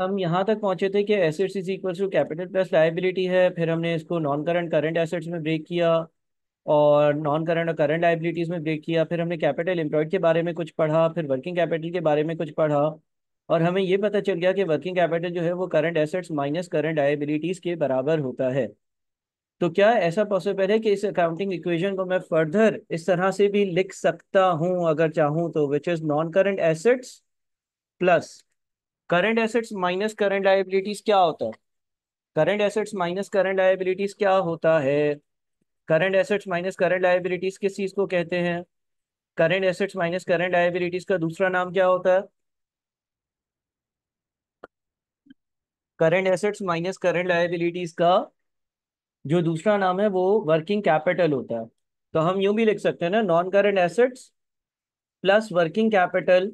हम यहाँ तक पहुंचे थे कि assets is equal to capital plus liability है फिर हमने इसको नॉन करंट करंट एसेट्स में ब्रेक किया और नॉन करंट और करंट लाइबिलिटीज में ब्रेक किया फिर हमने कैपिटल एम्प्लॉयड के बारे में कुछ पढ़ा फिर वर्किंग कैपिटल के बारे में कुछ पढ़ा और हमें ये पता चल गया कि वर्किंग कैपिटल जो है वो current assets minus current liabilities के बराबर होता है तो क्या ऐसा पॉसिबल है कि इस अकाउंटिंग इक्वेशन को मैं फर्दर इस तरह से भी लिख सकता हूँ अगर चाहूँ तो which is non current assets plus current assets minus current liabilities क्या होता है current assets minus current liabilities क्या होता है current assets minus current liabilities किस चीज को कहते हैं current assets minus current liabilities का दूसरा नाम क्या होता है current assets minus current liabilities का जो दूसरा नाम है वो वर्किंग कैपिटल होता है तो हम यूं भी लिख सकते हैं ना non current assets plus working capital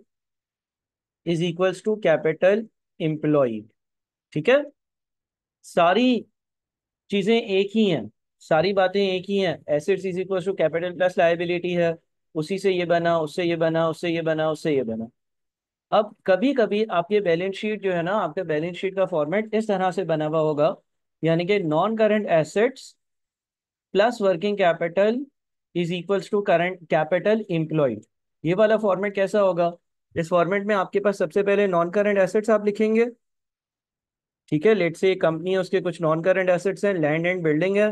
is equals to capital employed ठीक है सारी चीजें एक ही हैं सारी बातें एक ही हैं assets is equals to capital plus liability है उसी से ये बना उससे ये बना उससे ये बना उससे ये बना अब कभी कभी आपके बैलेंस शीट जो है ना आपके बैलेंस शीट का फॉर्मेट इस तरह से बना हुआ होगा यानी कि non current assets plus working capital is equals to current capital employed ये वाला फॉर्मेट कैसा होगा इस फॉर्मेट में आपके पास सबसे पहले नॉन करेंट एसेट्स आप लिखेंगे ठीक है लेट से कंपनी है उसके कुछ नॉन करेंट एसेट्स हैं लैंड एंड बिल्डिंग है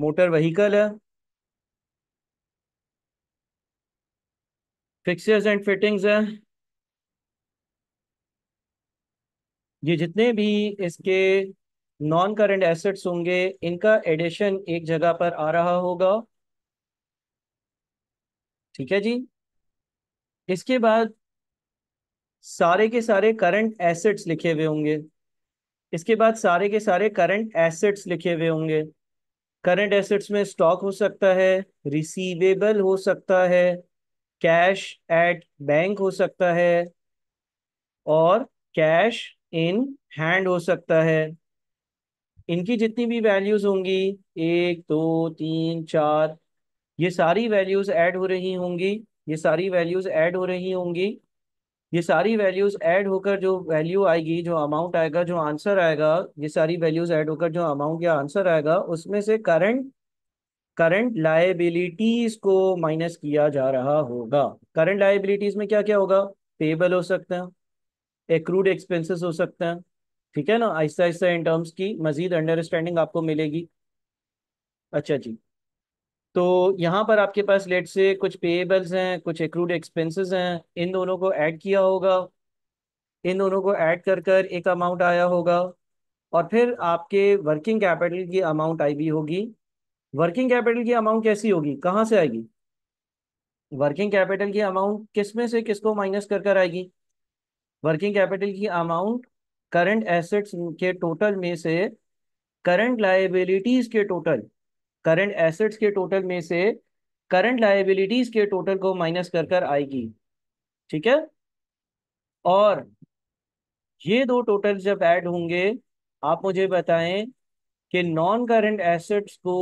मोटर व्हीकल है फिक्सर्स एंड फिटिंग्स है ये जितने भी इसके नॉन करंट एसेट्स होंगे इनका एडिशन एक जगह पर आ रहा होगा ठीक है जी इसके बाद सारे के सारे करंट एसेट्स लिखे हुए होंगे इसके बाद सारे के सारे करंट एसेट्स लिखे हुए होंगे करंट एसेट्स में स्टॉक हो सकता है रिसीवेबल हो सकता है कैश एट बैंक हो सकता है और कैश इन हैंड हो सकता है इनकी जितनी भी वैल्यूज होंगी एक दो तीन चार ये सारी वैल्यूज ऐड हो रही होंगी ये सारी वैल्यूज ऐड हो रही होंगी ये सारी वैल्यूज ऐड होकर जो वैल्यू आएगी जो अमाउंट आएगा जो आंसर आएगा ये सारी वैल्यूज ऐड होकर जो अमाउंट या आंसर आएगा उसमें से करंट करंट लाइबिलिटीज को माइनस किया जा रहा होगा करंट लाइबिलिटीज में क्या क्या होगा पेबल हो सकते हैं एक्रूड एक्सपेंसेस हो सकते हैं ठीक है ना आहिस्ता आहिस्ता इन टर्म्स की मजीद अंडरस्टैंडिंग आपको मिलेगी अच्छा जी तो यहाँ पर आपके पास लेट से कुछ पेएबल्स हैं कुछ एक्रूड एक्सपेंसेस हैं इन दोनों को ऐड किया होगा इन दोनों को ऐड कर कर एक अमाउंट आया होगा और फिर आपके वर्किंग कैपिटल की अमाउंट आई भी होगी वर्किंग कैपिटल की अमाउंट कैसी होगी कहाँ से आएगी वर्किंग कैपिटल की अमाउंट किस में से किसको माइनस कर कर आएगी वर्किंग कैपिटल की अमाउंट करंट एसेट्स के टोटल में से करंट लाइबिलिटीज के टोटल करंट एसेट्स के टोटल में से करंट लाइबिलिटीज के टोटल को माइनस कर कर आएगी ठीक है और ये दो टोटल जब ऐड होंगे आप मुझे बताएं कि नॉन करंट एसेट्स को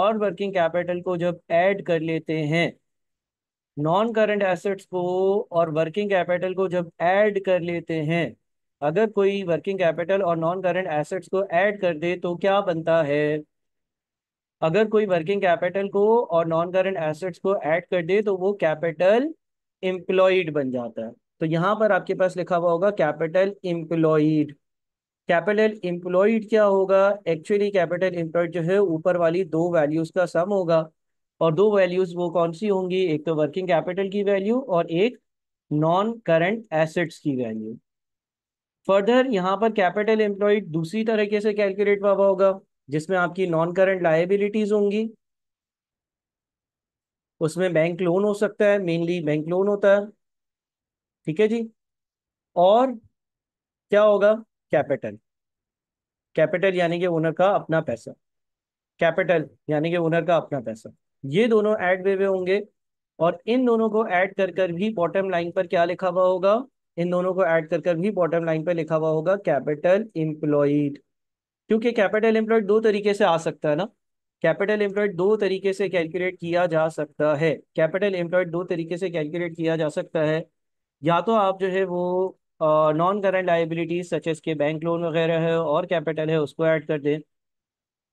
और वर्किंग कैपिटल को जब ऐड कर लेते हैं नॉन करंट एसेट्स को और वर्किंग कैपिटल को जब ऐड कर लेते हैं अगर कोई वर्किंग कैपिटल और नॉन करंट एसेट्स को ऐड कर दे तो क्या बनता है अगर कोई वर्किंग कैपिटल को और नॉन करंट एसेट्स को ऐड कर दे तो वो कैपिटल एम्प्लॉयड बन जाता है तो यहाँ पर आपके पास लिखा हुआ होगा कैपिटल इम्प्लॉइड कैपिटल इम्प्लॉइड क्या होगा एक्चुअली कैपिटल इम्प्लॉइड जो है ऊपर वाली दो वैल्यूज का सम होगा और दो वैल्यूज वो कौन सी होंगी एक तो वर्किंग कैपिटल की वैल्यू और एक नॉन करंट एसेट्स की वैल्यू फर्दर यहाँ पर कैपिटल एम्प्लॉयड दूसरी तरीके से कैलकुलेट हुआ होगा जिसमें आपकी नॉन करंट लाइबिलिटीज होंगी उसमें बैंक लोन हो सकता है मेनली बैंक लोन होता है ठीक है जी और क्या होगा कैपिटल कैपिटल यानी कि ओनर का अपना पैसा कैपिटल यानी कि ओनर का अपना पैसा ये दोनों ऐड वे हुए होंगे और इन दोनों को ऐड कर कर भी बॉटम लाइन पर क्या लिखा हुआ होगा इन दोनों को ऐड कर कर भी बॉटम लाइन पर लिखा हुआ होगा कैपिटल इम्प्लॉइड क्योंकि कैपिटल एम्प्लॉयड दो तरीके से आ सकता है ना कैपिटल एम्प्लॉयड दो तरीके से कैलकुलेट किया जा सकता है कैपिटल एम्प्लॉयड दो तरीके से कैलकुलेट किया जा सकता है या तो आप जो है वो नॉन करंट लाइबिलिटीज सचेस के बैंक लोन वगैरह है और कैपिटल है उसको ऐड कर दें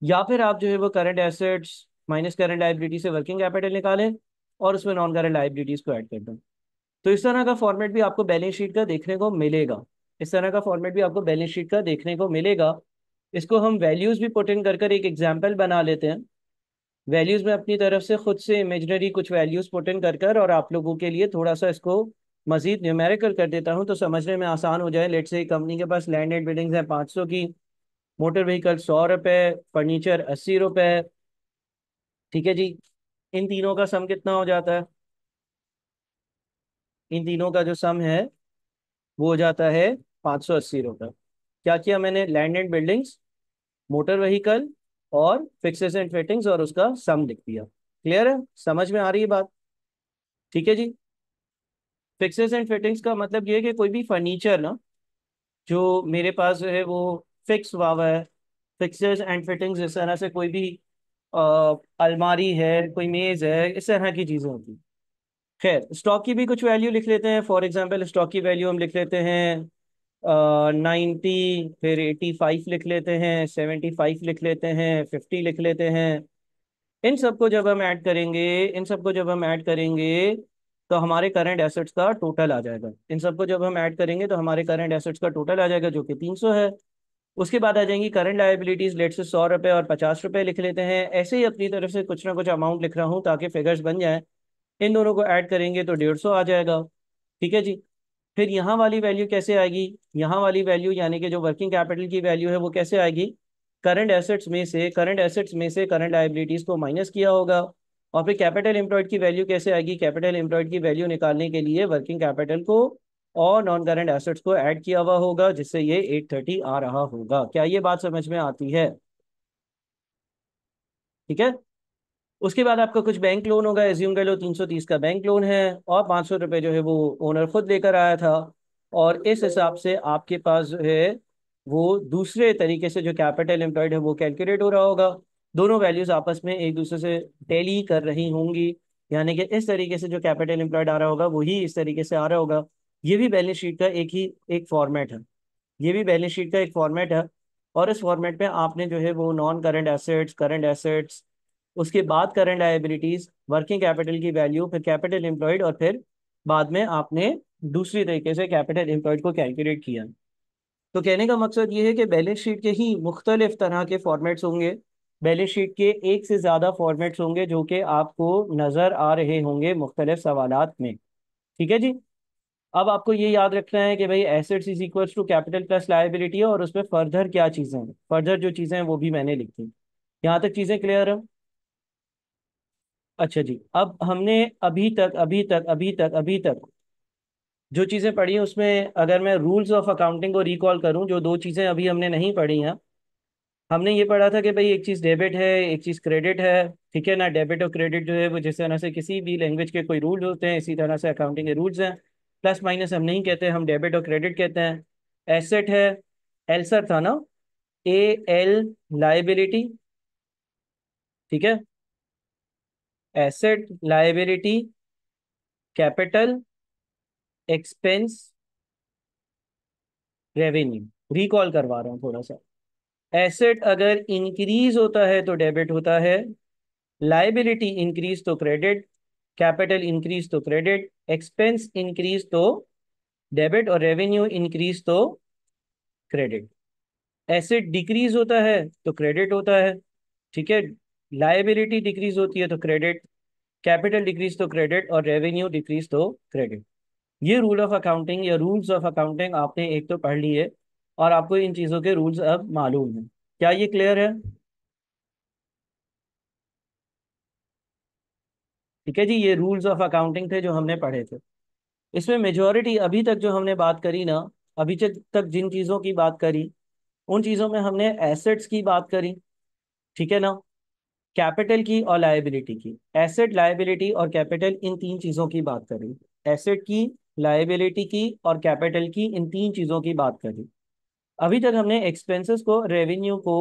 या फिर आप जो है वो current assets minus current liability से वर्किंग कैपिटल निकालें और उसमें नॉन करंट लाइबिलिटीज को ऐड कर दें तो इस तरह का फॉर्मेट भी आपको बैलेंस शीट का देखने को मिलेगा इस तरह का फॉर्मेट भी आपको बैलेंस शीट का देखने को मिलेगा इसको हम वैल्यूज भी पुट इन कर कर एक एग्जाम्पल बना लेते हैं वैल्यूज में अपनी तरफ से खुद से इमेजनरी कुछ वैल्यूज पुट इन कर कर और आप लोगों के लिए थोड़ा सा इसको मजीद न्यूमेरिकल कर देता हूँ तो समझने में आसान हो जाए लेट से कंपनी के पास लैंडेड बिल्डिंग्स हैं पाँच सौ की मोटर व्हीकल सौ रुपए फर्नीचर अस्सी रुपये ठीक है जी इन तीनों का सम कितना हो जाता है इन तीनों का जो सम है वो हो जाता है पाँच सौ अस्सी रुपये क्या किया मैंने लैंडेड बिल्डिंग्स मोटर व्हीकल और फिक्सेस एंड फिटिंग्स और उसका सम लिख दिया क्लियर है समझ में आ रही है बात ठीक है जी फिक्सेस एंड फिटिंग्स का मतलब ये है कि कोई भी फर्नीचर ना जो मेरे पास है वो फिक्स हुआ है फिक्सेस एंड फिटिंग्स इस तरह से कोई भी अलमारी है कोई मेज़ है इस तरह की चीज़ें होती खैर स्टॉक की भी कुछ वैल्यू लिख लेते हैं फॉर एग्जांपल स्टॉक की वैल्यू हम लिख लेते हैं नाइन्टी फिर एटी फाइव लिख लेते हैं सेवेंटी फाइव लिख लेते हैं फिफ्टी लिख लेते हैं इन सबको जब हम ऐड करेंगे इन सबको जब हम ऐड करेंगे तो हमारे करंट एसेट्स का टोटल आ जाएगा इन सबको जब हम ऐड करेंगे तो हमारे करंट एसेट्स का टोटल आ जाएगा जो कि तीन सौ है उसके बाद आ जाएंगी करंट लाइबिलिटीज लेट से सौ रुपये और पचास रुपये लिख लेते हैं ऐसे ही अपनी तरफ से कुछ ना कुछ अमाउंट लिख रहा हूँ ताकि फिगर्स बन जाएँ इन दोनों को ऐड करेंगे तो डेढ़ सौ आ जाएगा ठीक है जी फिर यहाँ वाली वैल्यू कैसे आएगी यहाँ वाली वैल्यू यानी कि जो वर्किंग कैपिटल की वैल्यू है वो कैसे आएगी करंट एसेट्स में से करंट एसेट्स में से करंट लाइबिलिटीज को माइनस किया होगा और फिर कैपिटल एम्प्लॉयड की वैल्यू कैसे आएगी कैपिटल एम्प्लॉयड की वैल्यू निकालने के लिए वर्किंग कैपिटल को और नॉन करंट एसेट्स को ऐड किया हुआ होगा जिससे ये 830 आ रहा होगा क्या ये बात समझ में आती है ठीक है उसके बाद आपका कुछ बैंक लोन होगा एज्यूम कर लो तीन सौ तीस का बैंक लोन है और पाँच सौ रुपये जो है वो ओनर खुद लेकर आया था और इस हिसाब से आपके पास जो है वो दूसरे तरीके से जो कैपिटल एम्प्लॉयड है वो कैलकुलेट हो रहा होगा दोनों वैल्यूज आपस में एक दूसरे से टैली कर रही होंगी यानी कि इस तरीके से जो कैपिटल एम्प्लॉयड आ रहा होगा वही इस तरीके से आ रहा होगा ये भी बैलेंस शीट का एक ही एक फॉर्मेट है ये भी बैलेंस शीट का एक फॉर्मेट है और इस फॉर्मेट में आपने जो है वो non current assets current assets उसके बाद करंट लाइबिलिटीज वर्किंग कैपिटल की वैल्यू फिर कैपिटल एम्प्लॉयड और फिर बाद में आपने दूसरी तरीके से कैपिटल एम्प्लॉयड को कैलकुलेट किया तो कहने का मकसद ये है कि बैलेंस शीट के ही मुख्तलिफ तरह के फॉर्मेट्स होंगे बैलेंस शीट के एक से ज़्यादा फॉर्मेट्स होंगे जो कि आपको नज़र आ रहे होंगे मुख्तलिफ सवाल में ठीक है जी अब आपको ये याद रखना है कि भाई assets is equal to capital plus liability है और उसमें फर्दर क्या चीज़ें हैं फर्दर जो चीज़ें हैं वो भी मैंने लिखी यहाँ तक चीज़ें क्लियर हैं अच्छा जी अब हमने अभी तक अभी तक अभी तक अभी तक जो चीज़ें पढ़ी हैं उसमें अगर मैं रूल्स ऑफ अकाउंटिंग को रिकॉल करूं जो दो चीज़ें अभी हमने नहीं पढ़ी हैं हमने ये पढ़ा था कि भाई एक चीज़ डेबिट है एक चीज़ क्रेडिट है ठीक है ना डेबिट और क्रेडिट जो है वो जिस तरह से किसी भी लैंग्वेज के कोई रूल होते हैं इसी तरह से अकाउंटिंग के रूल्स हैं प्लस माइनस हम नहीं कहते हम डेबिट और क्रेडिट कहते हैं एसेट है एल्सर था ना ए एल लाइबिलिटी ठीक है asset liability capital expense revenue recall करवा रहा हूँ थोड़ा सा एसेट अगर इंक्रीज होता है तो डेबिट होता है लाइबिलिटी इंक्रीज तो क्रेडिट कैपिटल इंक्रीज तो क्रेडिट एक्सपेंस इंक्रीज तो डेबिट और रेवेन्यू इंक्रीज तो क्रेडिट एसेट डिक्रीज होता है तो क्रेडिट होता है ठीक है लाइबिलिटी डिक्रीज होती है तो क्रेडिट कैपिटल डिक्रीज तो क्रेडिट और रेवेन्यू डिक्रीज तो क्रेडिट ये रूल ऑफ अकाउंटिंग या रूल्स ऑफ अकाउंटिंग आपने एक तो पढ़ ली है और आपको इन चीज़ों के रूल्स अब मालूम है क्या ये क्लियर है ठीक है जी ये रूल्स ऑफ अकाउंटिंग थे जो हमने पढ़े थे इसमें मेजोरिटी अभी तक जो हमने बात करी ना अभी तक जिन चीज़ों की बात करी उन चीज़ों में हमने एसेट्स की बात करी ठीक है ना कैपिटल की और लाइबिलिटी की एसेट लाइबिलिटी और कैपिटल इन तीन चीज़ों की बात करी एसेट की लाइबिलिटी की और कैपिटल की इन तीन चीज़ों की बात करी अभी तक हमने एक्सपेंसेस को रेवेन्यू को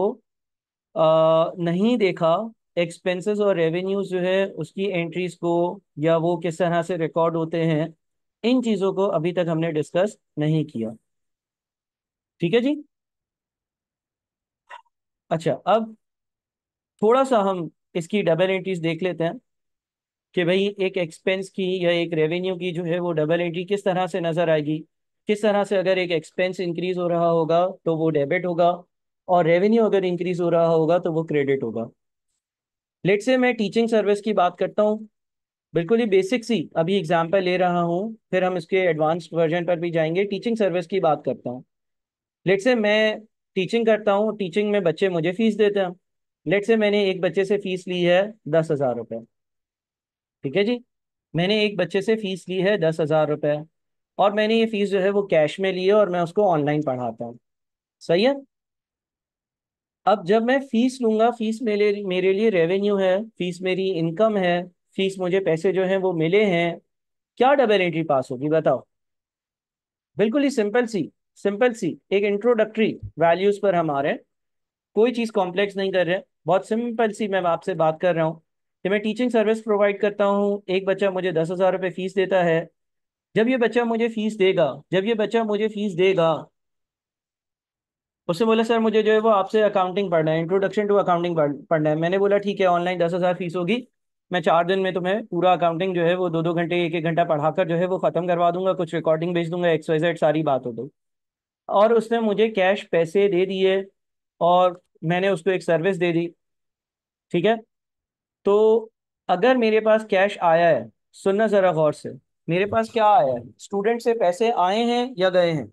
आ, नहीं देखा एक्सपेंसेस और रेवेन्यूज जो है उसकी एंट्रीज को या वो किस तरह से रिकॉर्ड होते हैं इन चीज़ों को अभी तक हमने डिस्कस नहीं किया ठीक है जी अच्छा अब थोड़ा सा हम इसकी डबल एंट्रीज देख लेते हैं कि भाई एक एक्सपेंस की या एक रेवेन्यू की जो है वो डबल एंट्री किस तरह से नजर आएगी किस तरह से अगर एक एक्सपेंस इंक्रीज हो रहा होगा तो वो डेबिट होगा और रेवेन्यू अगर इंक्रीज हो रहा होगा तो वो क्रेडिट होगा लेट से मैं टीचिंग सर्विस की बात करता हूँ बिल्कुल ही बेसिक सी अभी एग्जाम्पल ले रहा हूँ फिर हम इसके एडवांस वर्जन पर भी जाएंगे टीचिंग सर्विस की बात करता हूँ लेट से मैं टीचिंग करता हूँ टीचिंग में बच्चे मुझे फीस देते हैं लेट से मैंने एक बच्चे से फीस ली है दस हजार रुपये ठीक है जी मैंने एक बच्चे से फीस ली है दस हजार रुपये और मैंने ये फीस जो है वो कैश में ली है और मैं उसको ऑनलाइन पढ़ाता हूँ सही है अब जब मैं फीस लूंगा फीस मेरे मेरे लिए रेवेन्यू है फीस मेरी इनकम है फीस मुझे पैसे जो हैं वो मिले हैं क्या डबल एंट्री पास होगी बताओ बिल्कुल ही सिंपल सी सिंपल सी एक इंट्रोडक्टरी वैल्यूज पर हम आ रहे हैं कोई चीज़ कॉम्प्लेक्स नहीं कर रहे हैं बहुत सिंपल सी मैं आपसे बात कर रहा हूँ कि मैं टीचिंग सर्विस प्रोवाइड करता हूँ एक बच्चा मुझे दस हज़ार रुपये फ़ीस देता है जब ये बच्चा मुझे फ़ीस देगा जब ये बच्चा मुझे फ़ीस देगा उससे बोला सर मुझे जो है वो आपसे अकाउंटिंग पढ़ना है इंट्रोडक्शन टू अकाउंटिंग पढ़ना है मैंने बोला ठीक है ऑनलाइन दस हज़ार फीस होगी मैं चार दिन में तुम्हें पूरा अकाउंटिंग जो है वो दो दो घंटे एक एक घंटा पढ़ाकर जो है वो ख़त्म करवा दूंगा कुछ रिकॉर्डिंग भेज दूंगा एक्सवाइजेड सारी बात हो दो और उसने मुझे कैश पैसे दे दिए और मैंने उसको एक सर्विस दे दी ठीक है तो अगर मेरे पास कैश आया है सुनना ज़रा गौर से मेरे पास क्या आया है स्टूडेंट से पैसे आए हैं या गए हैं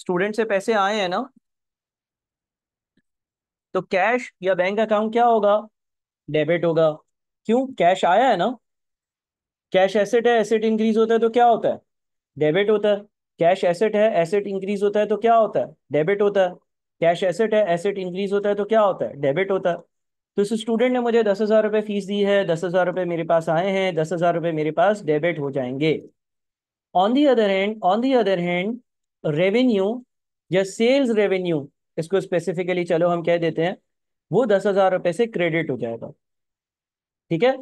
स्टूडेंट से पैसे आए हैं ना तो कैश या बैंक अकाउंट क्या होगा डेबिट होगा क्यों कैश आया है ना कैश एसेट है एसेट इंक्रीज होता है तो क्या होता है डेबिट होता है कैश एसेट है एसेट इंक्रीज होता है तो क्या होता है डेबिट होता है कैश एसेट है एसेट इंक्रीज होता है तो क्या होता है डेबिट होता है तो इस स्टूडेंट ने मुझे दस हज़ार रुपये फीस दी है दस हज़ार रुपये मेरे पास आए हैं दस हज़ार रुपये मेरे पास डेबिट हो जाएंगे on the other hand on the other hand revenue या सेल्स रेवेन्यू इसको स्पेसिफिकली चलो हम कह देते हैं वो दस हज़ार रुपये से क्रेडिट हो जाएगा ठीक है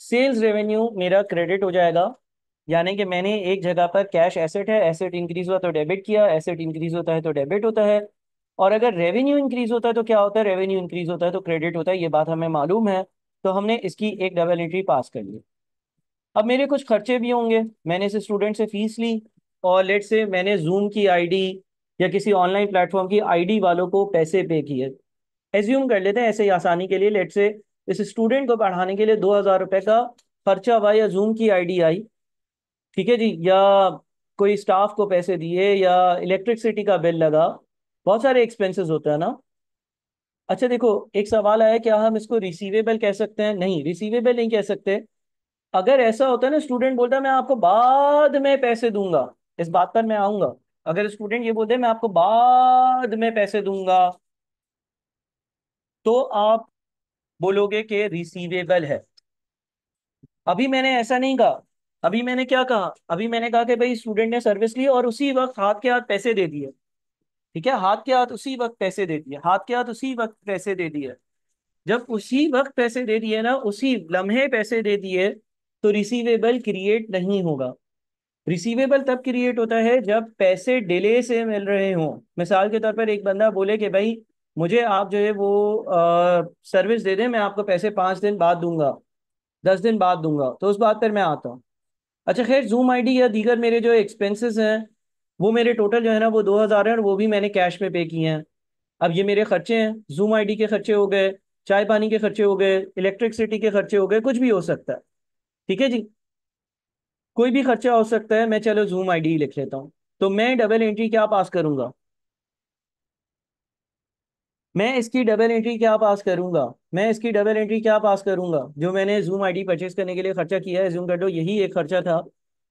सेल्स रेवेन्यू मेरा क्रेडिट हो जाएगा यानी कि मैंने एक जगह पर कैश एसेट है एसेट इंक्रीज हुआ तो डेबिट किया एसेट इंक्रीज होता है तो डेबिट होता है और अगर रेवेन्यू इंक्रीज होता है तो क्या होता है रेवेन्यू इंक्रीज होता है तो क्रेडिट होता है ये बात हमें मालूम है तो हमने इसकी एक डबल एंट्री पास कर ली अब मेरे कुछ खर्चे भी होंगे मैंने इसे स्टूडेंट से फीस ली और लेट से मैंने जूम की आईडी या किसी ऑनलाइन प्लेटफॉर्म की आईडी वालों को पैसे पे किए एज्यूम कर लेते हैं ऐसे ही आसानी के लिए लेट से इस स्टूडेंट को पढ़ाने के लिए दो हज़ार रुपये का खर्चा हुआ या जूम की आईडी आई ठीक है जी या कोई स्टाफ को पैसे दिए या इलेक्ट्रिसिटी का बिल लगा बहुत सारे एक्सपेंसेस होते हैं ना अच्छा देखो एक सवाल आया क्या हम इसको रिसीवेबल कह सकते हैं नहीं रिसीवेबल नहीं कह सकते अगर ऐसा होता है ना स्टूडेंट बोलता है मैं आपको बाद में पैसे दूंगा इस बात पर मैं आऊंगा अगर स्टूडेंट ये बोलते हैं मैं आपको बाद में पैसे दूंगा तो आप बोलोगे कि रिसीवेबल है अभी मैंने ऐसा नहीं कहा अभी मैंने क्या कहा अभी मैंने कहा कि भाई स्टूडेंट ने सर्विस ली और उसी वक्त हाथ के हाथ पैसे दे दिए ठीक है हाथ के हाथ उसी वक्त पैसे दे दिए हाथ के हाथ उसी वक्त पैसे दे दिए जब उसी वक्त पैसे दे दिए ना उसी लम्हे पैसे दे दिए तो रिसीवेबल क्रिएट नहीं होगा रिसीवेबल तब क्रिएट होता है जब पैसे डिले से मिल रहे हों मिसाल के तौर पर एक बंदा बोले कि भाई मुझे आप जो है वो आ, सर्विस दे दें मैं आपको पैसे पाँच दिन बाद दूंगा दस दिन बाद दूंगा तो उस बात पर मैं आता हूँ अच्छा खैर जूम आईडी या दीगर मेरे जो एक्सपेंसेस हैं वो मेरे टोटल जो है ना वो दो हज़ार है और वो भी मैंने कैश में पे किए हैं अब ये मेरे खर्चे हैं जूम आईडी के खर्चे हो गए चाय पानी के खर्चे हो गए इलेक्ट्रिकसिटी के खर्चे हो गए कुछ भी हो सकता है ठीक है जी कोई भी खर्चा हो सकता है मैं चलो जूम आई लिख लेता हूँ तो मैं डबल एंट्री क्या पास करूंगा मैं इसकी डबल एंट्री क्या पास करूंगा मैं इसकी डबल एंट्री क्या पास करूंगा जो मैंने जूम आईडी परचेज करने के लिए खर्चा किया है जूम कर दो यही एक खर्चा था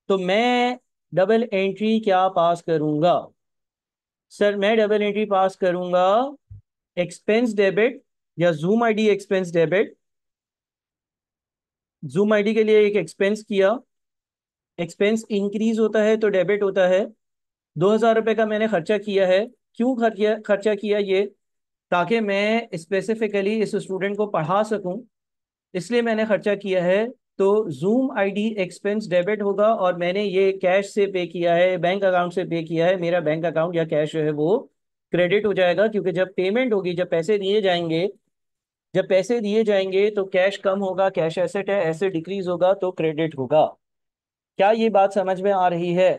तो मैं डबल एंट्री क्या पास करूंगा सर मैं डबल एंट्री पास करूंगा एक्सपेंस डेबिट या zoom ID expense debit zoom ID के लिए एक एक्सपेंस किया एक्सपेंस इंक्रीज होता है तो डेबिट होता है दो हजार रुपये का मैंने खर्चा किया है क्यों खर्चा खर्चा किया ये ताकि मैं स्पेसिफिकली इस स्टूडेंट को पढ़ा सकूं इसलिए मैंने खर्चा किया है तो जूम डी एक्सपेंस डेबिट होगा और मैंने ये कैश से पे किया है बैंक अकाउंट से पे किया है मेरा बैंक अकाउंट या कैश जो है वो क्रेडिट हो जाएगा क्योंकि जब पेमेंट होगी जब पैसे दिए जाएंगे जब पैसे दिए जाएंगे तो कैश कम होगा कैश एसेट है ऐसे डिक्रीज होगा तो क्रेडिट होगा क्या ये बात समझ में आ रही है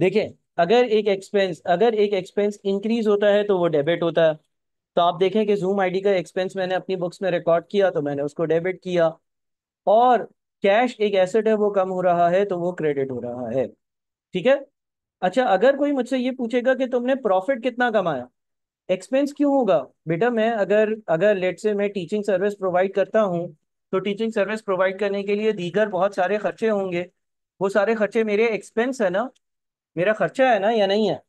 देखें अगर एक एक्सपेंस अगर एक एक्सपेंस इंक्रीज होता है तो वो डेबिट होता है तो आप देखें कि जूम आईडी का एक्सपेंस मैंने अपनी बुक्स में रिकॉर्ड किया तो मैंने उसको डेबिट किया और कैश एक एसेट है वो कम हो रहा है तो वो क्रेडिट हो रहा है ठीक है अच्छा अगर कोई मुझसे ये पूछेगा कि तुमने प्रॉफिट कितना कमाया एक्सपेंस क्यों होगा बेटा मैं अगर अगर लेट से मैं टीचिंग सर्विस प्रोवाइड करता हूँ तो टीचिंग सर्विस प्रोवाइड करने के लिए दीगर बहुत सारे खर्चे होंगे वो सारे खर्चे मेरे एक्सपेंस है ना मेरा खर्चा है ना या नहीं है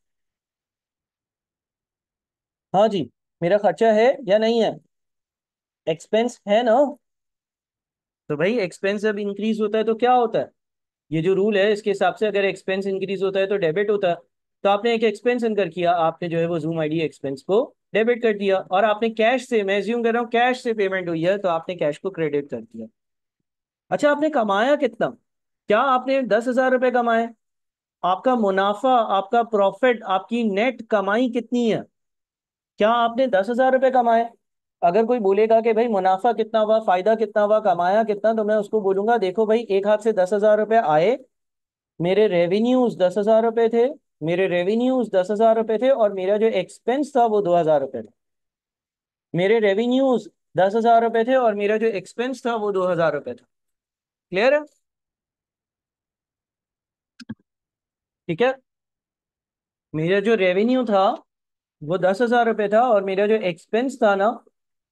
हाँ जी मेरा खर्चा है या नहीं है एक्सपेंस है ना तो भाई एक्सपेंस जब इंक्रीज होता है तो क्या होता है ये जो रूल है इसके हिसाब से अगर एक्सपेंस इंक्रीज होता है तो डेबिट होता है तो आपने एक एक्सपेंस इनकर किया आपने जो है वो जूम आईडी एक्सपेंस को डेबिट कर दिया और आपने कैश से मैं ज्यूम कर रहा हूँ कैश से पेमेंट हुई है तो आपने कैश को क्रेडिट कर दिया अच्छा आपने कमाया कितना क्या आपने दस हजार रुपये कमाए आपका मुनाफा आपका प्रॉफिट आपकी नेट कमाई कितनी है क्या आपने दस हजार रुपये कमाए अगर कोई बोलेगा कि भाई मुनाफा कितना हुआ फायदा कितना हुआ कमाया कितना तो मैं उसको बोलूंगा देखो भाई एक हाथ से दस हजार रुपये आए मेरे रेवेन्यूज दस हजार रुपये थे मेरे रेवेन्यूज दस हजार रुपये थे और मेरा जो एक्सपेंस था वो दो हजार रुपये था मेरे रेवेन्यूज दस हजार रुपये थे और मेरा जो एक्सपेंस था वो दो हजार रुपये था क्लियर है ठीक है मेरा जो रेवेन्यू था वो दस हजार रुपये था और मेरा जो एक्सपेंस था ना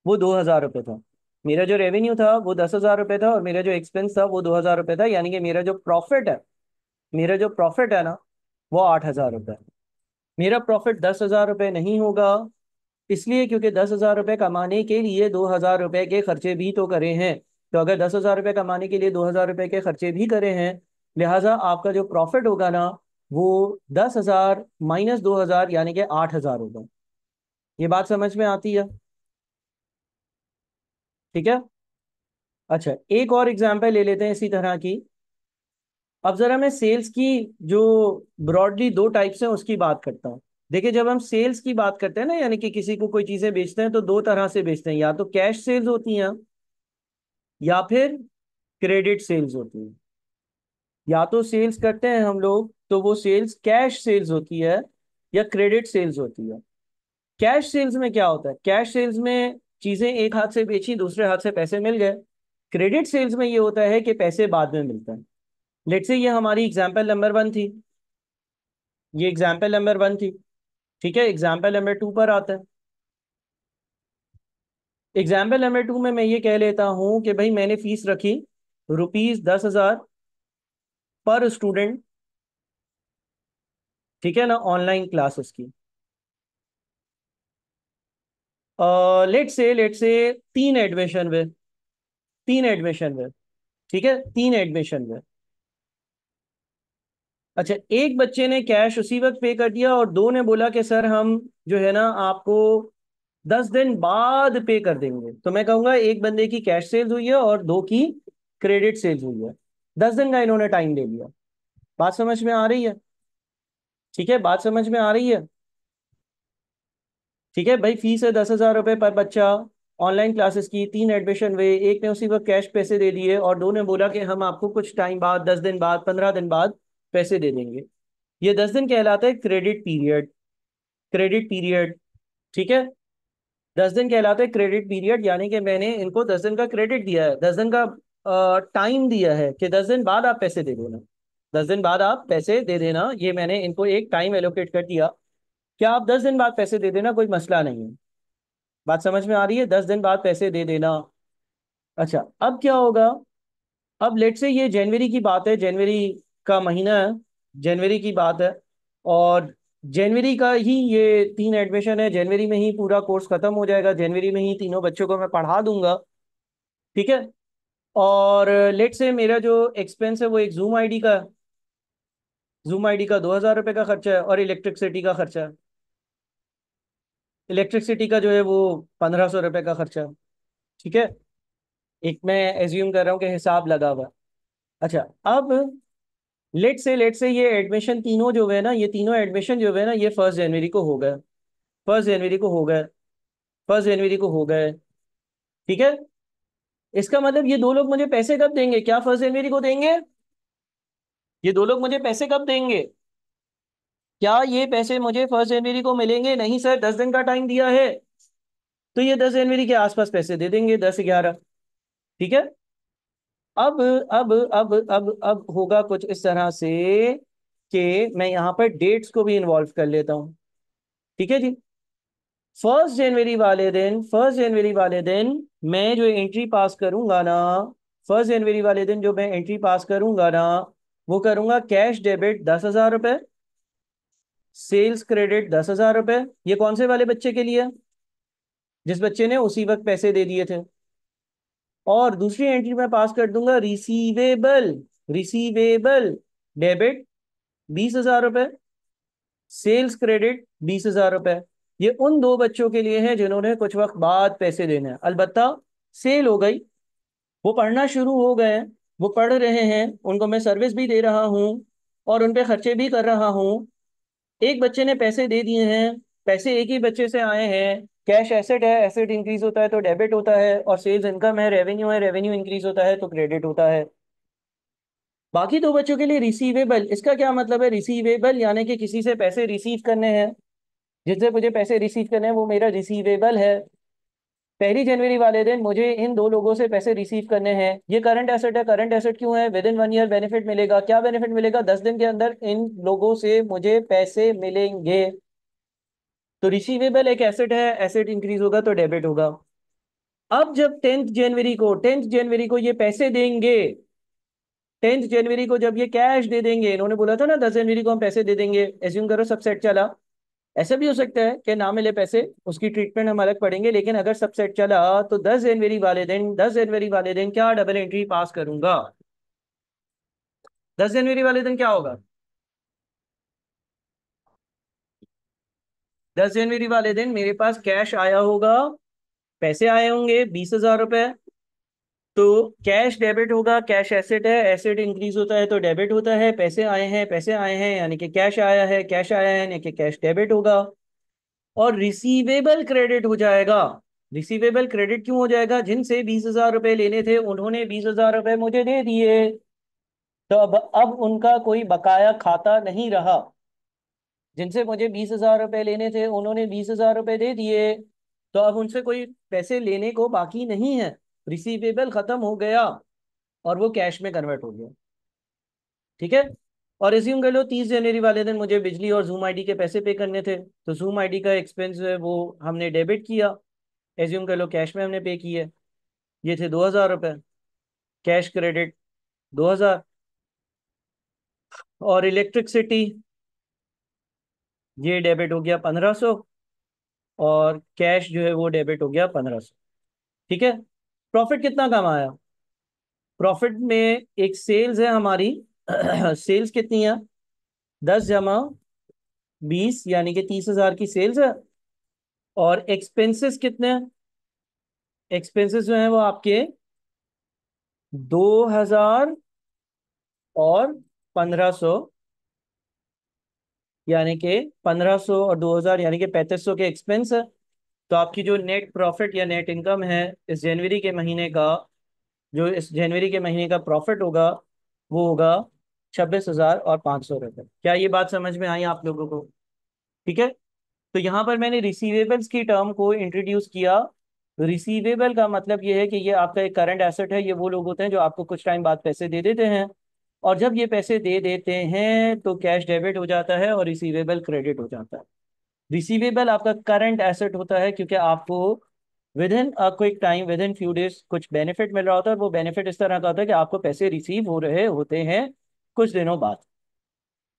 वो दो हजार रुपये था मेरा जो रेवेन्यू था वो दस हजार रुपये था और मेरा जो एक्सपेंस था वो दो हजार रुपये था यानी कि मेरा जो प्रॉफिट है मेरा जो प्रॉफिट है ना वो आठ हजार रुपये मेरा प्रॉफिट दस हजार रुपये नहीं होगा इसलिए क्योंकि दस हजार रुपये कमाने के लिए दो हजार रुपये के खर्चे भी तो करे हैं तो अगर दस हजार रुपये कमाने के लिए दो हजार रुपये के खर्चे भी करे हैं लिहाजा आपका जो प्रॉफिट होगा ना वो दस हजार माइनस दो हजार यानी कि आठ हजार होगा ये बात समझ में आती है ठीक है अच्छा एक और एग्जाम्पल ले लेते हैं इसी तरह की अब जरा मैं सेल्स की जो ब्रॉडली दो टाइप्स हैं उसकी बात करता हूँ देखिए जब हम सेल्स की बात करते हैं ना यानी कि किसी को कोई चीजें बेचते हैं तो दो तरह से बेचते हैं या तो कैश सेल्स होती हैं या फिर क्रेडिट सेल्स होती है या तो सेल्स करते हैं हम लोग तो वो सेल्स कैश सेल्स होती है या क्रेडिट सेल्स होती है कैश सेल्स में क्या होता है कैश सेल्स में चीजें एक हाथ से बेची दूसरे हाथ से पैसे मिल गए क्रेडिट सेल्स में ये होता है कि पैसे बाद में मिलते हैं लेट से ये हमारी एग्जाम्पल नंबर वन थी ये एग्जाम्पल नंबर वन थी ठीक है एग्जाम्पल नंबर टू पर आता है एग्जाम्पल नंबर टू में मैं ये कह लेता हूं कि भाई मैंने फीस रखी रुपीज दस हजार पर स्टूडेंट ठीक है ना ऑनलाइन क्लासेस की लेट से लेट से तीन एडमिशन वे तीन एडमिशन वे ठीक है तीन एडमिशन वे अच्छा एक बच्चे ने कैश उसी वक्त पे कर दिया और दो ने बोला कि सर हम जो है ना आपको दस दिन बाद पे कर देंगे तो मैं कहूंगा एक बंदे की कैश सेल्स हुई है और दो की क्रेडिट सेल्स हुई है दस दिन का इन्होंने टाइम दे लिया बात समझ में आ रही है ठीक है बात समझ में आ रही है ठीक है भाई फीस है दस हजार रुपये पर बच्चा ऑनलाइन क्लासेस की तीन एडमिशन हुए एक ने उसी वक्त कैश पैसे दे दिए और दो ने बोला कि हम आपको कुछ टाइम बाद दस दिन बाद पंद्रह दिन बाद पैसे दे देंगे ये दस दिन कहलाता है क्रेडिट पीरियड क्रेडिट पीरियड ठीक है दस दिन कहलाता है क्रेडिट पीरियड यानी कि मैंने इनको दस दिन का क्रेडिट दिया है दस दिन का टाइम दिया है कि दस दिन बाद आप पैसे दे देना दस दिन बाद आप पैसे दे देना ये मैंने इनको एक टाइम एलोकेट कर दिया क्या आप दस दिन बाद पैसे दे देना कोई मसला नहीं है बात समझ में आ रही है दस दिन बाद पैसे दे देना अच्छा अब क्या होगा अब लेट से ये जनवरी की बात है जनवरी का महीना है जनवरी की बात है और जनवरी का ही ये तीन एडमिशन है जनवरी में ही पूरा कोर्स खत्म हो जाएगा जनवरी में ही तीनों बच्चों को मैं पढ़ा दूंगा ठीक है और लेट से मेरा जो एक्सपेंस है वो एक जूम आईडी का जूम आईडी का दो हजार रुपये का खर्चा है और इलेक्ट्रिसिटी का खर्चा है इलेक्ट्रिसिटी का जो है वो पंद्रह सौ रुपये का खर्चा ठीक है एक मैं एज्यूम कर रहा हूँ कि हिसाब लगा हुआ अच्छा अब लेट से लेट से ये एडमिशन तीनों जो है ना ये तीनों एडमिशन जो है ना ये फर्स्ट जनवरी को हो गए फर्स्ट जनवरी को हो गए फर्स्ट जनवरी को हो गए ठीक है इसका मतलब ये दो लोग मुझे पैसे कब देंगे क्या फर्स्ट जनवरी को देंगे ये दो लोग मुझे पैसे कब देंगे क्या ये पैसे मुझे फर्स्ट जनवरी को मिलेंगे नहीं सर दस दिन का टाइम दिया है तो ये दस जनवरी के आसपास पैसे दे देंगे दस ग्यारह ठीक है अब अब अब अब अब होगा कुछ इस तरह से कि मैं यहाँ पर डेट्स को भी इन्वॉल्व कर लेता हूँ ठीक है जी फर्स्ट जनवरी वाले दिन फर्स्ट जनवरी वाले दिन मैं जो एंट्री पास करूंगा ना फर्स्ट जनवरी वाले दिन जो मैं एंट्री पास करूंगा ना वो करूंगा कैश डेबिट दस हजार रुपये सेल्स क्रेडिट दस हजार रुपए ये कौन से वाले बच्चे के लिए जिस बच्चे ने उसी वक्त पैसे दे दिए थे और दूसरी एंट्री मैं पास कर दूंगा रिसीवेबल रिसीवेबल डेबिट बीस हजार रुपए सेल्स क्रेडिट बीस हजार रुपए ये उन दो बच्चों के लिए है जिन्होंने कुछ वक्त बाद पैसे देने हैं अलबत्ता सेल हो गई वो पढ़ना शुरू हो गए वो पढ़ रहे हैं उनको मैं सर्विस भी दे रहा हूँ और उन खर्चे भी कर रहा हूँ एक बच्चे ने पैसे दे दिए हैं पैसे एक ही बच्चे से आए हैं कैश एसेट है एसेट इंक्रीज होता है तो डेबिट होता है और सेल्स इनकम है रेवेन्यू है रेवेन्यू इंक्रीज होता है तो क्रेडिट होता है बाकी दो बच्चों के लिए रिसीवेबल इसका क्या मतलब है रिसीवेबल यानी कि किसी से पैसे रिसीव करने हैं जिससे मुझे पैसे रिसीव करने हैं वो मेरा रिसीवेबल है पहली जनवरी वाले दिन मुझे इन दो लोगों से पैसे रिसीव करने हैं ये करंट एसेट है करंट एसेट क्यों है within one year benefit मिलेगा क्या बेनिफिट मिलेगा दस दिन के अंदर इन लोगों से मुझे पैसे मिलेंगे तो रिसीवेबल एक एसेट है एसेट इंक्रीज होगा तो डेबिट होगा अब जब टेंथ जनवरी को टेंथ जनवरी को ये पैसे देंगे टेंथ जनवरी को जब ये कैश दे देंगे इन्होंने बोला था ना दस जनवरी को हम पैसे दे देंगे एज्यूम करो सब सेट चला ऐसा भी हो सकता है कि ना मिले पैसे उसकी ट्रीटमेंट हम अलग पढ़ेंगे लेकिन अगर सबसेट चला तो 10 जनवरी वाले दिन दस जनवरी वाले दिन क्या डबल एंट्री पास करूंगा दस जनवरी वाले दिन क्या होगा दस जनवरी वाले दिन मेरे पास कैश आया होगा पैसे आए होंगे बीस हजार रुपए तो कैश डेबिट होगा कैश एसेट है एसेट इंक्रीज होता है तो डेबिट होता है पैसे आए हैं पैसे आए हैं यानी कि कैश आया है कैश आया है यानी कि कैश डेबिट होगा और रिसीवेबल क्रेडिट हो जाएगा रिसीवेबल क्रेडिट क्यों हो जाएगा जिनसे बीस हजार रुपए लेने थे उन्होंने बीस हजार रुपए मुझे दे दिए तो अब अब उनका कोई बकाया खाता नहीं रहा जिनसे मुझे बीस हजार रुपए लेने थे उन्होंने बीस हजार रुपए दे दिए तो अब उनसे कोई पैसे लेने को बाकी नहीं है रिसीवेबल खत्म हो गया और वो कैश में कन्वर्ट हो गया ठीक है और रिज्यूम कर लो तीस जनवरी वाले दिन मुझे बिजली और जूम आईडी के पैसे पे करने थे तो जूम आईडी का एक्सपेंस जो है वो हमने डेबिट किया एज्यूम कर लो कैश में हमने पे किए ये थे दो हजार रुपये कैश क्रेडिट दो हजार और इलेक्ट्रिकसिटी ये डेबिट हो गया पंद्रह सौ और कैश जो है वो डेबिट हो गया पंद्रह सौ ठीक है प्रॉफिट कितना कमाया प्रॉफिट में एक सेल्स है हमारी सेल्स कितनी है दस जमा बीस यानी कि तीस हजार की सेल्स है और एक्सपेंसेस कितने एक्सपेंसेस जो हैं वो आपके दो हजार और पंद्रह सौ यानी कि पंद्रह सौ और दो हजार यानी कि पैंतीस सौ के एक्सपेंस है तो आपकी जो नेट प्रॉफिट या नेट इनकम है इस जनवरी के महीने का जो इस जनवरी के महीने का प्रॉफिट होगा वो होगा छब्बीस हजार और पाँच सौ रुपये क्या ये बात समझ में आई आप लोगों को ठीक है तो यहाँ पर मैंने रिसीवेबल्स की टर्म को इंट्रोड्यूस किया रिसीवेबल का मतलब ये है कि ये आपका एक करंट एसेट है ये वो लोग होते हैं जो आपको कुछ टाइम बाद पैसे दे देते हैं और जब ये पैसे दे देते हैं तो कैश डेबिट हो जाता है और रिसीवेबल क्रेडिट हो जाता है रिसीवेबल आपका करंट एसेट होता है क्योंकि आपको within a quick time within few days कुछ बेनिफिट मिल रहा होता है और वो बेनिफिट इस तरह का होता है कि आपको पैसे रिसीव हो रहे होते हैं कुछ दिनों बाद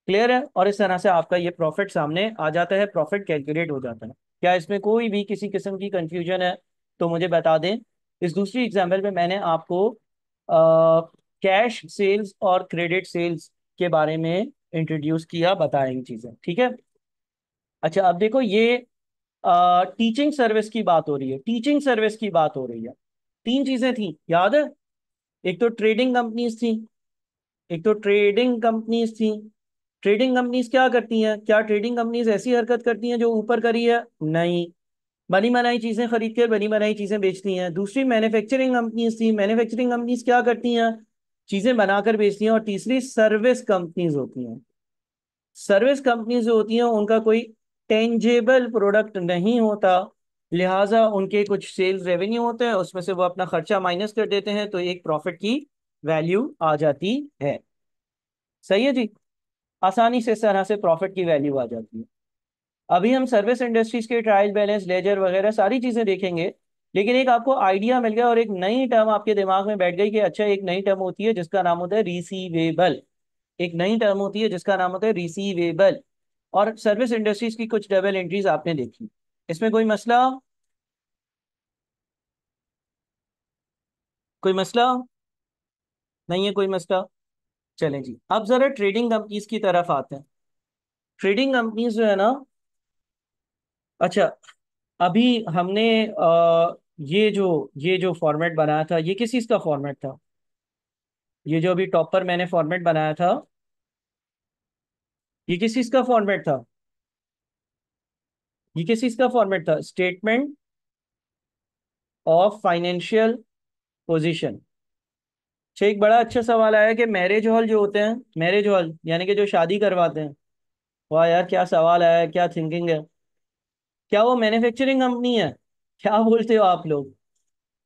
क्लियर है और इस तरह से आपका ये प्रॉफिट सामने आ जाता है प्रॉफिट कैलकुलेट हो जाता है क्या इसमें कोई भी किसी किस्म की कंफ्यूजन है तो मुझे बता दें इस दूसरी एग्जाम्पल में मैंने आपको कैश सेल्स और क्रेडिट सेल्स के बारे में इंट्रोड्यूस किया बताएंगी चीज़ें ठीक है अच्छा अब देखो ये आ, टीचिंग सर्विस की बात हो रही है टीचिंग सर्विस की बात हो रही है तीन चीजें थी याद है एक तो ट्रेडिंग कंपनीज थी एक तो ट्रेडिंग कंपनीज थी ट्रेडिंग कंपनीज क्या करती हैं क्या ट्रेडिंग कंपनीज ऐसी हरकत करती हैं जो ऊपर करी है नहीं बनी बनाई चीजें खरीद कर बनी बनाई चीजें बेचती हैं दूसरी मैन्युफैक्चरिंग कंपनीज थी मैन्युफैक्चरिंग कंपनीज क्या करती हैं चीजें बनाकर बेचती हैं और तीसरी सर्विस कंपनीज होती हैं सर्विस कंपनीज जो होती हैं उनका कोई टेंजेबल प्रोडक्ट नहीं होता लिहाजा उनके कुछ सेल्स रेवेन्यू होते हैं उसमें से वो अपना खर्चा माइनस कर देते हैं तो एक प्रॉफिट की वैल्यू आ जाती है सही है जी आसानी से इस तरह से प्रॉफिट की वैल्यू आ जाती है अभी हम सर्विस इंडस्ट्रीज के ट्रायल बैलेंस लेजर वगैरह सारी चीजें देखेंगे लेकिन एक आपको आइडिया मिल गया और एक नई टर्म आपके दिमाग में बैठ गई कि अच्छा एक नई टर्म होती है जिसका नाम होता है रिसीवेबल एक नई टर्म होती है जिसका नाम होता है रिसीवेबल और सर्विस इंडस्ट्रीज की कुछ डबल एंट्रीज आपने देखी इसमें कोई मसला कोई मसला नहीं है कोई मसला चलें जी अब जरा ट्रेडिंग कंपनीज की तरफ आते हैं ट्रेडिंग कंपनीज जो है ना अच्छा अभी हमने आ, ये जो ये जो फॉर्मेट बनाया था ये किस चीज का फॉर्मेट था ये जो अभी टॉप पर मैंने फॉर्मेट बनाया था ये किस चीज का फॉर्मेट था ये किस चीज का फॉर्मेट था स्टेटमेंट ऑफ फाइनेंशियल अच्छा एक बड़ा अच्छा सवाल आया कि मैरिज हॉल जो होते हैं मैरिज हॉल यानी कि जो शादी करवाते हैं वाह यार क्या सवाल आया क्या थिंकिंग है क्या वो मैन्युफैक्चरिंग कंपनी है क्या बोलते हो आप लोग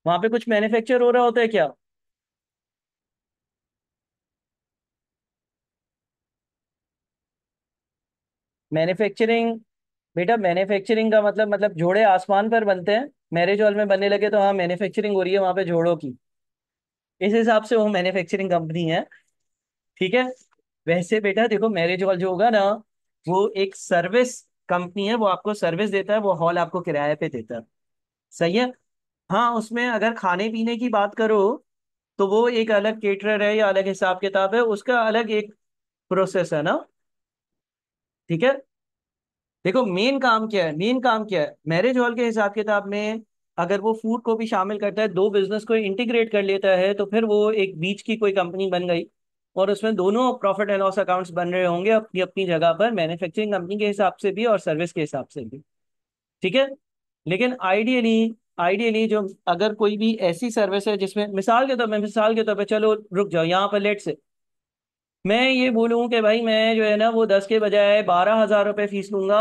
वहां पे कुछ मैन्युफैक्चर हो रहा होता है क्या मैन्युफैक्चरिंग बेटा मैन्युफैक्चरिंग का मतलब मतलब जोड़े आसमान पर बनते हैं मैरिज हॉल में बनने लगे तो हाँ मैन्युफैक्चरिंग हो रही है वहां पे जोड़ों की इस हिसाब से वो मैन्युफैक्चरिंग कंपनी है ठीक है वैसे बेटा देखो मैरिज हॉल जो होगा ना वो एक सर्विस कंपनी है वो आपको सर्विस देता है वो हॉल आपको किराए पे देता है सही है हाँ उसमें अगर खाने पीने की बात करो तो वो एक अलग केटर है या अलग हिसाब किताब है उसका अलग एक प्रोसेस है ना ठीक है देखो मेन काम क्या है मेन काम क्या है मैरिज हॉल के हिसाब किताब में अगर वो फूड को भी शामिल करता है दो बिजनेस को इंटीग्रेट कर लेता है तो फिर वो एक बीच की कोई कंपनी बन गई और उसमें दोनों प्रॉफिट एंड लॉस अकाउंट्स बन रहे होंगे अपनी अपनी जगह पर मैन्युफैक्चरिंग कंपनी के हिसाब से भी और सर्विस के हिसाब से भी ठीक है लेकिन आइडियली आइडियली जो अगर कोई भी ऐसी सर्विस है जिसमें मिसाल के तौर तो पर मिसाल के तौर तो पर चलो रुक जाओ यहाँ पर लेट से मैं ये बोलूँ कि भाई मैं जो है ना वो दस के बजाय बारह हजार रुपये फीस लूंगा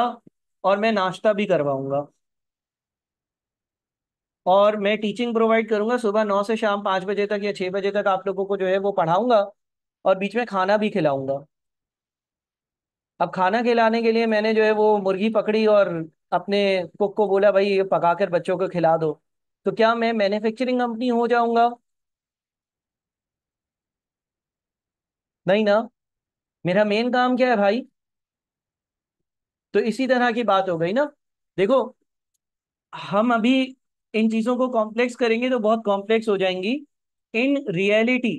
और मैं नाश्ता भी करवाऊंगा और मैं टीचिंग प्रोवाइड करूंगा सुबह नौ से शाम पाँच बजे तक या छः बजे तक आप लोगों को जो है वो पढ़ाऊंगा और बीच में खाना भी खिलाऊंगा अब खाना खिलाने के लिए मैंने जो है वो मुर्गी पकड़ी और अपने कुक को बोला भाई ये कर बच्चों को खिला दो तो क्या मैं मैन्युफैक्चरिंग कंपनी हो जाऊंगा नहीं ना मेरा मेन काम क्या है भाई तो इसी तरह की बात हो गई ना देखो हम अभी इन चीजों को कॉम्प्लेक्स करेंगे तो बहुत कॉम्प्लेक्स हो जाएंगी इन रियलिटी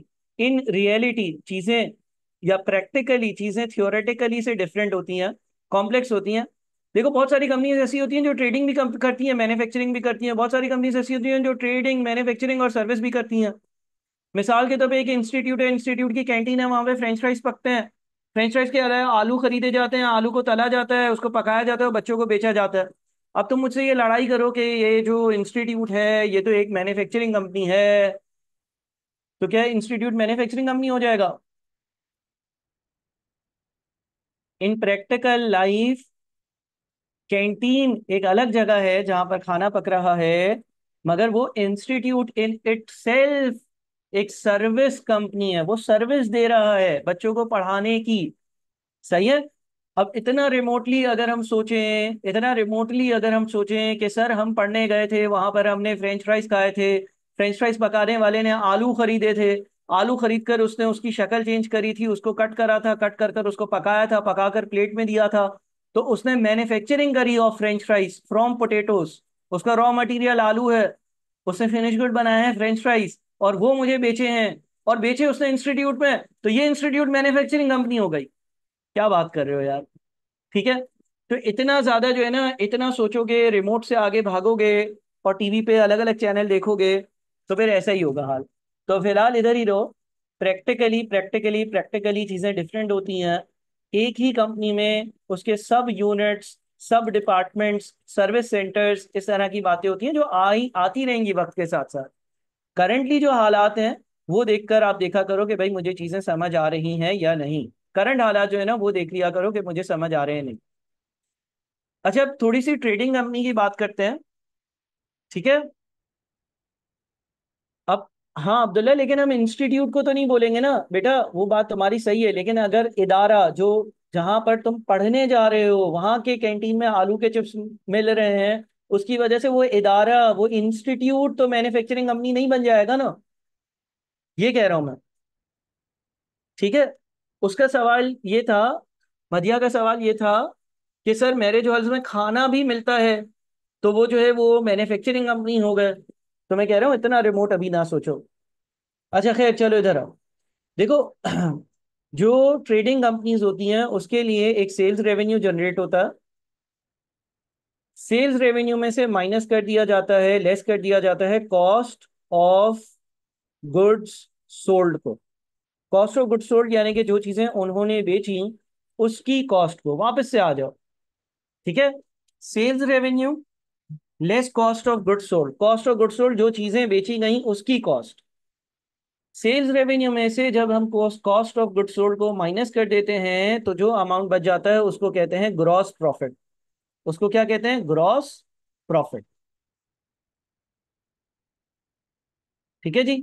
इन रियलिटी चीजें या प्रैक्टिकली चीजें थियोरेटिकली से डिफरेंट होती हैं कॉम्प्लेक्स होती हैं देखो बहुत सारी कंपनीज ऐसी होती हैं जो ट्रेडिंग भी करती हैं मैन्युफैक्चरिंग भी करती हैं बहुत सारी कंपनीज ऐसी होती हैं जो ट्रेडिंग मैन्युफैक्चरिंग और सर्विस भी करती हैं मिसाल के तौर पर एक इंस्टीट्यूट है इंस्टीट्यूट की कैंटीन है वहाँ पे फ्रेंच फ्राइज पकते हैं फ्रेंच फ्राइज के अलावा आलू खरीदे जाते हैं आलू को तला जाता है उसको पकाया जाता है और बच्चों को बेचा जाता है अब तुम मुझसे ये लड़ाई करो कि ये जो इंस्टीट्यूट है ये तो एक मैन्युफैक्चरिंग कंपनी है तो क्या इंस्टीट्यूट मैन्युफैक्चरिंग कंपनी हो जाएगा इन प्रैक्टिकल लाइफ कैंटीन एक अलग जगह है जहां पर खाना पक रहा है मगर वो इंस्टीट्यूट इन इट सेल्फ एक सर्विस कंपनी है वो सर्विस दे रहा है बच्चों को पढ़ाने की सही है अब इतना रिमोटली अगर हम सोचें इतना रिमोटली अगर हम सोचें कि सर हम पढ़ने गए थे वहां पर हमने फ्रेंच फ्राइज खाए थे फ्रेंच फ्राइज पकाने वाले ने आलू खरीदे थे आलू खरीद कर उसने उसकी शक्ल चेंज करी थी उसको कट करा था कट कर कर उसको पकाया था पकाकर प्लेट में दिया था तो उसने मैन्युफैक्चरिंग करी of french fries from potatoes उसका रॉ मटेरियल आलू है उसने फिनिश गुड बनाया है फ्रेंच फ्राइज और वो मुझे बेचे हैं और बेचे उसने इंस्टीट्यूट में तो ये इंस्टीट्यूट मैन्युफैक्चरिंग कंपनी हो गई क्या बात कर रहे हो यार ठीक है तो इतना ज्यादा जो है ना इतना सोचोगे रिमोट से आगे भागोगे और टीवी पे अलग अलग चैनल देखोगे तो फिर ऐसा ही होगा हाल तो फिलहाल इधर ही रहो प्रैक्टिकली प्रैक्टिकली प्रैक्टिकली चीज़ें डिफरेंट होती हैं एक ही कंपनी में उसके सब यूनिट्स सब डिपार्टमेंट्स सर्विस सेंटर्स इस तरह की बातें होती हैं जो आई आती रहेंगी वक्त के साथ साथ करंटली जो हालात हैं वो देखकर आप देखा करो कि भाई मुझे चीजें समझ आ रही हैं या नहीं करंट हालात जो है ना वो देख लिया करो कि मुझे समझ आ रहे हैं नहीं अच्छा अब थोड़ी सी ट्रेडिंग कंपनी की बात करते हैं ठीक है अब हाँ अब्दुल्ला लेकिन हम इंस्टीट्यूट को तो नहीं बोलेंगे ना बेटा वो बात तुम्हारी सही है लेकिन अगर इदारा जो जहां पर तुम पढ़ने जा रहे हो वहां के कैंटीन में आलू के चिप्स मिल रहे हैं उसकी वजह से वो इदारा वो इंस्टीट्यूट तो मैन्युफैक्चरिंग कंपनी नहीं बन जाएगा ना ये कह रहा हूं मैं ठीक है उसका सवाल ये था मधिया का सवाल ये था कि सर मैरिज हॉल्स में खाना भी मिलता है तो वो जो है वो मैन्युफैक्चरिंग कंपनी हो गए तो मैं कह रहा हूँ इतना रिमोट अभी ना सोचो अच्छा खैर चलो इधर आओ देखो जो ट्रेडिंग कंपनीज होती हैं उसके लिए एक सेल्स रेवेन्यू जनरेट होता है सेल्स रेवेन्यू में से माइनस कर दिया जाता है लेस कर दिया जाता है कॉस्ट ऑफ गुड्स सोल्ड को कॉस्ट ऑफ गुड्स सोल्ड यानी कि जो चीजें उन्होंने बेची उसकी कॉस्ट को वापस से आ जाओ ठीक है sales revenue less cost of goods sold cost of goods sold जो चीजें बेची गई उसकी कॉस्ट सेल्स रेवेन्यू में से जब हम कॉस्ट ऑफ गुड्स सोल्ड को माइनस कर देते हैं तो जो अमाउंट बच जाता है उसको कहते हैं ग्रॉस प्रॉफिट उसको क्या कहते हैं ग्रॉस प्रॉफिट ठीक है जी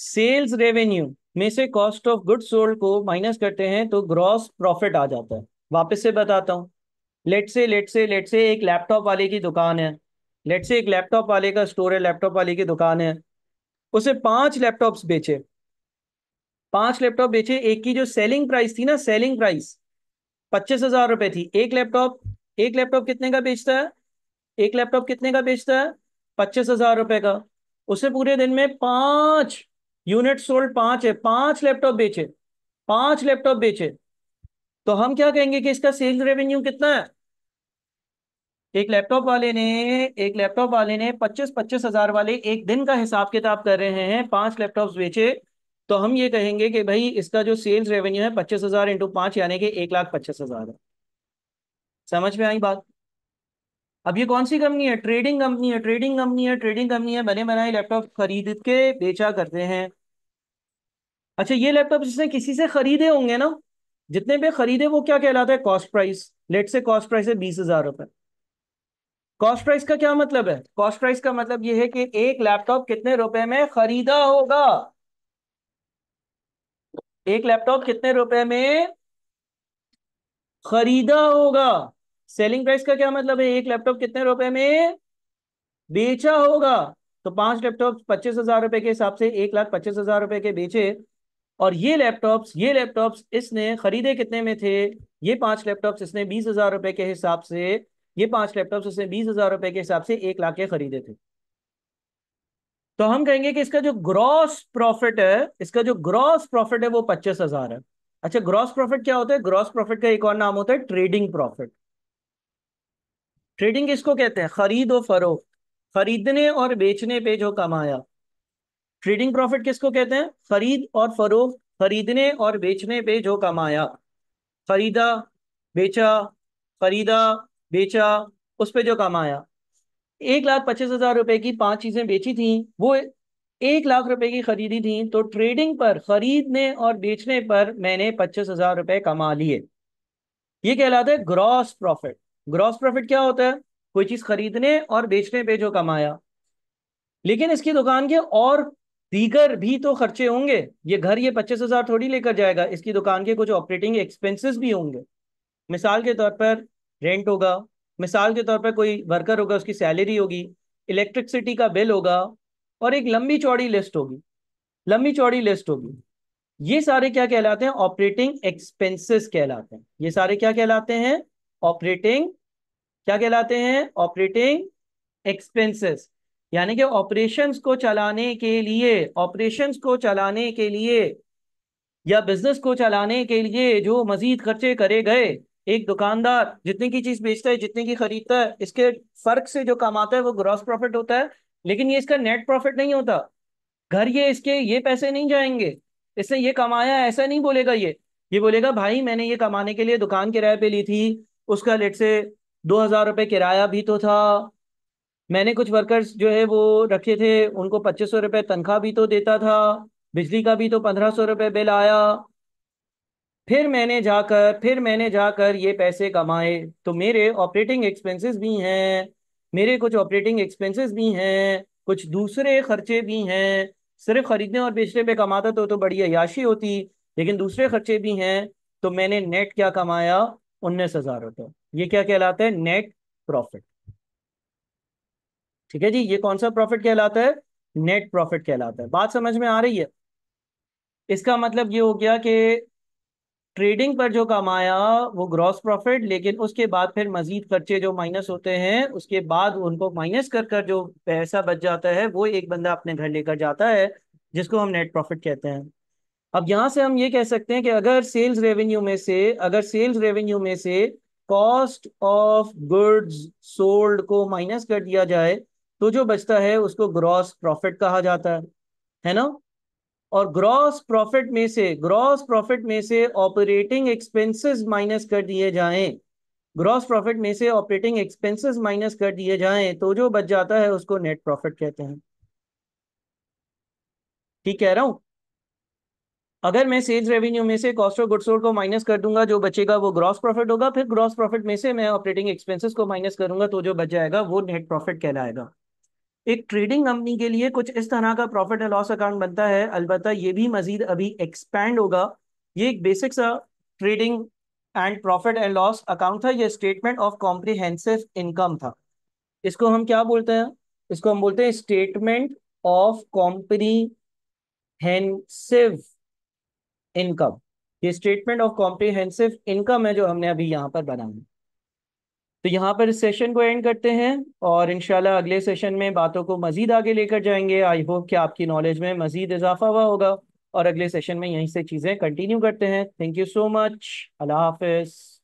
सेल्स रेवेन्यू में से कॉस्ट ऑफ गुड सोल्ड को माइनस करते हैं तो ग्रॉस प्रॉफिट आ जाता है वापस से बताता हूं late say let's say let's से एक लैपटॉप वाले की दुकान है लेट से एक लैपटॉप वाले का स्टोर है लैपटॉप वाले की दुकान है उसे पांच लैपटॉप्स बेचे पांच लैपटॉप बेचे एक की जो सेलिंग प्राइस थी ना सेलिंग प्राइस पच्चीस हजार रुपए थी एक लैपटॉप एक लैपटॉप कितने का बेचता है एक लैपटॉप कितने का बेचता है पच्चीस हजार रुपए का उसे पूरे दिन में पांच यूनिट सोल्ड पांच है पांच लैपटॉप बेचे पांच लैपटॉप बेचे तो हम क्या कहेंगे कि इसका सेल्स रेवेन्यू कितना है एक लैपटॉप वाले ने एक लैपटॉप वाले ने पच्चीस पच्चीस हजार वाले एक दिन का हिसाब किताब कर रहे हैं पांच लैपटॉप्स बेचे तो हम ये कहेंगे कि भाई इसका जो सेल्स रेवेन्यू है पच्चीस हजार इंटू पांच यानी कि एक लाख पच्चीस हजार है समझ में आई बात अब ये कौन सी कंपनी है ट्रेडिंग कंपनी है ट्रेडिंग कंपनी है ट्रेडिंग कंपनी है बने बनाए लैपटॉप खरीद के बेचा करते हैं अच्छा ये लैपटॉप जिसने किसी से खरीदे होंगे ना जितने पे खरीदे वो क्या कहलाता है cost price let's say cost price है बीस हजार रुपए कॉस्ट प्राइस का क्या मतलब है कॉस्ट प्राइस का मतलब ये है कि एक लैपटॉप कितने रुपए में खरीदा होगा एक लैपटॉप कितने रुपए में खरीदा होगा सेलिंग प्राइस का क्या मतलब है एक लैपटॉप कितने रुपए में बेचा होगा तो पांच लैपटॉप पच्चीस हजार रुपए के हिसाब से एक लाख पच्चीस हजार रुपए के बेचे और ये लैपटॉप्स ये लैपटॉप्स इसने खरीदे कितने में थे ये पांच लैपटॉप्स इसने बीस हजार रुपए के हिसाब से ये पांच लैपटॉप्स इसने बीस हजार रुपए के हिसाब से एक लाख के खरीदे थे तो हम कहेंगे कि इसका जो ग्रॉस प्रॉफिट है इसका जो ग्रॉस प्रॉफिट है वो पच्चीस हजार है अच्छा ग्रॉस प्रॉफिट क्या होता है ग्रॉस प्रॉफिट का एक और नाम होता है ट्रेडिंग प्रॉफिट ट्रेडिंग किसको कहते हैं खरीद और फरोख्त खरीदने और बेचने पे जो कमाया ट्रेडिंग प्रॉफिट किसको कहते हैं खरीद और फरोख्त खरीदने और बेचने पे जो कमाया खरीदा बेचा खरीदा बेचा उस पे जो कमाया एक लाख पच्चीस हजार रुपए की पांच चीजें बेची थी वो एक लाख रुपए की खरीदी थी तो ट्रेडिंग पर खरीदने और बेचने पर मैंने पच्चीस हजार रुपए कमा लिए ये कहलाता है ग्रॉस प्रॉफिट ग्रॉस प्रॉफिट क्या होता है कोई चीज खरीदने और बेचने पे जो कमाया लेकिन इसकी दुकान के और दीगर भी तो खर्चे होंगे ये घर ये पच्चीस हजार थोड़ी लेकर जाएगा इसकी दुकान के कुछ ऑपरेटिंग एक्सपेंसेस भी होंगे मिसाल के तौर पर रेंट होगा मिसाल के तौर पर कोई वर्कर होगा उसकी सैलरी होगी इलेक्ट्रिसिटी का बिल होगा और एक लंबी चौड़ी लिस्ट होगी लंबी चौड़ी लिस्ट होगी ये सारे क्या कहलाते हैं ऑपरेटिंग एक्सपेंसेस कहलाते हैं ये सारे क्या कहलाते हैं ऑपरेटिंग क्या कहलाते हैं ऑपरेटिंग एक्सपेंसेस यानी कि ऑपरेशंस को चलाने के लिए ऑपरेशंस को चलाने के लिए या बिजनेस को चलाने के लिए जो मजीद खर्चे करे गए एक दुकानदार जितने की चीज बेचता है जितने की खरीदता है इसके फर्क से जो कमाता है वो ग्रॉस प्रॉफिट होता है लेकिन ये इसका नेट प्रॉफिट नहीं होता घर ये इसके ये पैसे नहीं जाएंगे इसने ये कमाया ऐसा नहीं बोलेगा ये ये बोलेगा भाई मैंने ये कमाने के लिए दुकान किराए पे ली थी उसका लेट से दो हजार रुपये किराया भी तो था मैंने कुछ वर्कर्स जो है वो रखे थे उनको पच्चीस सौ रुपये तनख्वाह भी तो देता था बिजली का भी तो पंद्रह सौ रुपये बिल आया फिर मैंने जाकर फिर मैंने जाकर ये पैसे कमाए तो मेरे ऑपरेटिंग एक्सपेंसेस भी हैं मेरे कुछ ऑपरेटिंग एक्सपेंसेस भी हैं कुछ दूसरे खर्चे भी हैं सिर्फ खरीदने और बेचने पे कमाता तो तो बड़ी अयाशी होती लेकिन दूसरे खर्चे भी हैं तो मैंने नेट क्या कमाया उन्नीस हजार रुपये ये क्या कहलाता है नेट प्रॉफिट ठीक है जी ये कौन सा प्रॉफिट कहलाता है नेट प्रॉफिट कहलाता है बात समझ में आ रही है इसका मतलब ये हो गया कि ट्रेडिंग पर जो कमाया वो ग्रॉस प्रॉफिट लेकिन उसके बाद फिर मजीद खर्चे जो माइनस होते हैं उसके बाद उनको माइनस कर कर जो पैसा बच जाता है वो एक बंदा अपने घर लेकर जाता है जिसको हम नेट प्रॉफिट कहते हैं अब यहाँ से हम ये कह सकते हैं कि अगर सेल्स रेवेन्यू में से अगर सेल्स रेवेन्यू में से कॉस्ट ऑफ गुड्स सोल्ड को माइनस कर दिया जाए तो जो बचता है उसको ग्रॉस प्रॉफिट कहा जाता है है ना और ग्रॉस प्रॉफिट में से ग्रॉस प्रॉफिट में से ऑपरेटिंग एक्सपेंसेस माइनस कर दिए जाएं ग्रॉस प्रॉफिट में से ऑपरेटिंग एक्सपेंसेस माइनस कर दिए जाएं तो जो बच जाता है उसको नेट प्रॉफिट कहते हैं ठीक कह रहा हूं अगर मैं सेल्स रेवेन्यू में से कॉस्ट ऑफ गुड्स सोल्ड को माइनस कर दूंगा जो बचेगा वो ग्रॉस प्रॉफिट होगा फिर ग्रॉस प्रॉफिट में से मैं ऑपरेटिंग एक्सपेंसेस को माइनस करूंगा तो जो बच जाएगा वो नेट प्रॉफिट कहलाएगा एक ट्रेडिंग कंपनी के लिए कुछ इस तरह का प्रॉफिट एंड लॉस अकाउंट बनता है अलबत्ता ये भी मजीद अभी एक्सपैंड होगा ये एक बेसिक सा trading and profit and loss account था ये स्टेटमेंट ऑफ कॉम्प्रिहेंसिव इनकम था इसको हम क्या बोलते हैं इसको हम बोलते हैं स्टेटमेंट ऑफ कॉम्प्रीहेंसिव इनकम ये स्टेटमेंट ऑफ कॉम्प्रीहेंसिव इनकम है जो हमने अभी यहाँ पर है तो यहाँ पर इस सेशन को एंड करते हैं और इनशाला अगले सेशन में बातों को मजीद आगे लेकर जाएंगे आई होप कि आपकी नॉलेज में मजीद इजाफा हुआ होगा और अगले सेशन में यहीं से चीज़ें कंटिन्यू करते हैं थैंक यू सो मच अल्लाह हाफिज़